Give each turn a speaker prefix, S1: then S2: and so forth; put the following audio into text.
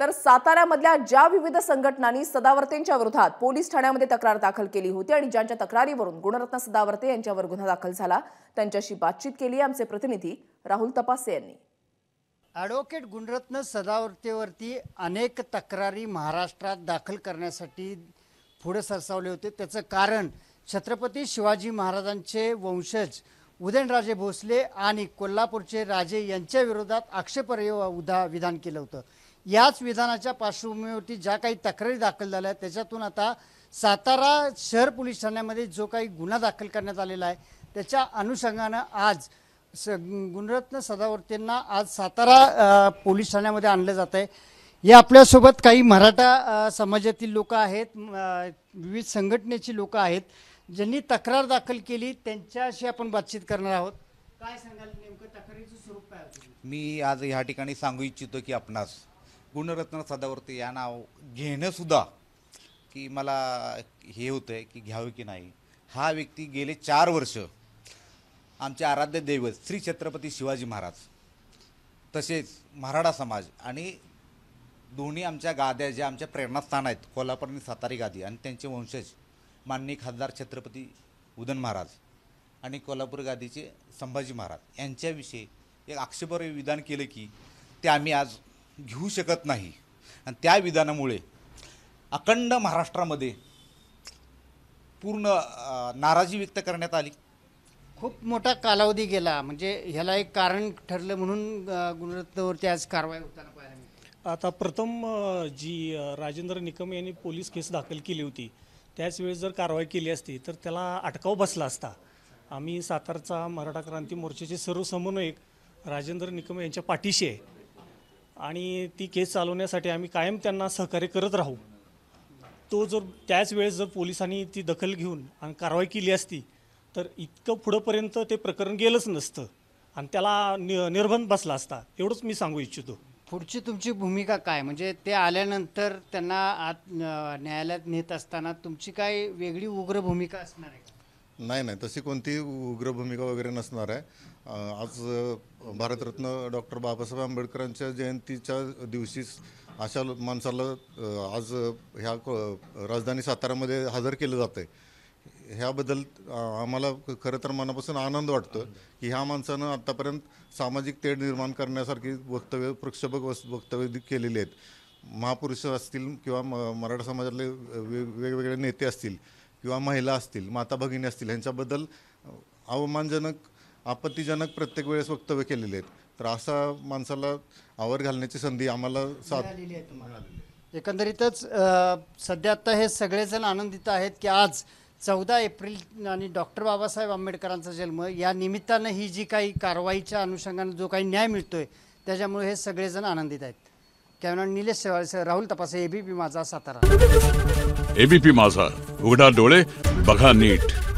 S1: तर साताऱ्यामधल्या ज्या विविध संघटनांनी सदावर्तेंच्या विरोधात पोलीस ठाण्यामध्ये तक्रार दाखल केली होती आणि ज्यांच्या तक्रारीवरून गुणरत्न सदावर्ते यांच्यावर गुन्हा दाखल झाला त्यांच्याशी बातचीत केली आमचे प्रतिनिधी राहुल तपासे यांनी
S2: ॲडव्होकेट गुणरत्न सदावर्तेवरती अनेक तक्रारी महाराष्ट्रात दाखल करण्यासाठी पुढे सरसावले होते त्याचं कारण छत्रपती शिवाजी महाराजांचे वंशज उदयनराजे भोसले आणि कोल्हापूरचे राजे यांच्या विरोधात आक्षेपार्ह उदा विधान केलं होतं याच विधानाच्या पार्श्वभूमीवरती ज्या काही तक्रारी दाखल झाल्या त्याच्यातून आता सातारा शहर पोलीस ठाण्यामध्ये जो काही गुन्हा दाखल करण्यात आलेला आहे त्याच्या अनुषंगानं आज स गुणरत्न सदावर्तींना आज सातारा पोलीस ठाण्यामध्ये आणलं जात आहे या आपल्यासोबत काही मराठा समाजातील लोक आहेत विविध संघटनेची लोक आहेत ज्यांनी तक्रार दाखल केली त्यांच्याशी आपण बातचीत करणार आहोत काय सांगाल नेमकं तक्रारीचं स्वरूप काय
S1: मी आज ह्या ठिकाणी सांगू इच्छितो की आपणास गुणरत्न सदावर्ती या नाव घेणंसुद्धा की मला हे होतं आहे की घ्यावं की नाही हा व्यक्ती गेले चार वर्ष आमचे आराध्य दैवत श्री छत्रपती शिवाजी महाराज तसेच मराठा समाज आणि दोन्ही आमच्या गाद्या ज्या आमच्या प्रेरणास्थान आहेत कोल्हापूर आणि सातारी गादी आणि त्यांचे वंशज माननीय खासदार छत्रपती उदन महाराज आणि कोल्हापूर गादीचे संभाजी महाराज यांच्याविषयी एक आक्षेपार्ह विधान केलं की ते आम्ही आज घेऊ शकत नाही आणि त्या विधानामुळे अखंड महाराष्ट्रामध्ये पूर्ण नाराजी व्यक्त करण्यात आली खूप मोठा कालावधी गेला म्हणजे
S2: ह्याला एक कारण ठरलं म्हणून गुणरत्नवरती आज कारवाई होताना पाहायला आता प्रथम
S3: जी राजेंद्र निकम यांनी पोलीस केस दाखल केली होती त्याच जर कारवाई केली असती तर त्याला अटकाव बसला असता आम्ही सातारचा मराठा क्रांती मोर्चाचे सर्व समन्वयक राजेंद्र निकम यांच्या पाठीशी आहे आणि ती केस चालवण्यासाठी आम्ही कायम त्यांना सहकार्य करत राहू तो जर त्याच वेळेस जर पोलिसांनी ती दखल घेऊन आणि कारवाई केली असती तर इतकं पुढंपर्यंत ते प्रकरण गेलंच नसतं आणि त्याला नि निर्बंध बसला असता एवढंच मी सांगू इच्छितो
S2: पुढची तुमची भूमिका काय म्हणजे ते आल्यानंतर त्यांना आत न्यायालयात नेत असताना तुमची काय वेगळी उग्र भूमिका असणार आहे
S4: नाही नाही तशी कोणती उग्र भूमिका वगैरे नसणार आहे आज भारतरत्न डॉक्टर बाबासाहेब आंबेडकरांच्या जयंतीच्या दिवशी अशा माणसाला आज ह्या राजधानी सातारामध्ये हजर केलं जात आहे ह्याबद्दल आम्हाला खरं तर मनापासून आनंद वाटतो की ह्या माणसानं आत्तापर्यंत सामाजिक तेढ निर्माण करण्यासारखी वक्तव्य प्रक्षोभक वस् वक्तव्य केलेली आहेत महापुरुष असतील किंवा म मराठा समाजातले वेगवेगळे नेते असतील किंवा महिला असतील माता भगिनी असतील यांच्याबद्दल अवमानजनक आपत्तीजनक प्रत्येक वेळेस वक्तव्य केलेले आहेत तर असा माणसाला आवर घालण्याची संधी आम्हाला
S2: साथ एकंदरीतच
S4: सध्या आता हे सगळेजण आनंदित आहेत की आज
S2: चौदा एप्रिल आणि डॉक्टर बाबासाहेब आंबेडकरांचा जन्म या निमित्तानं ही जी काही कारवाईच्या अनुषंगानं जो काही न्याय मिळतोय त्याच्यामुळे हे सगळेजण आनंदित आहेत camera Nilesh Shewale Rahul Tapase ABP Majha Satara ABP माझा उघडा डोळे बघा नीट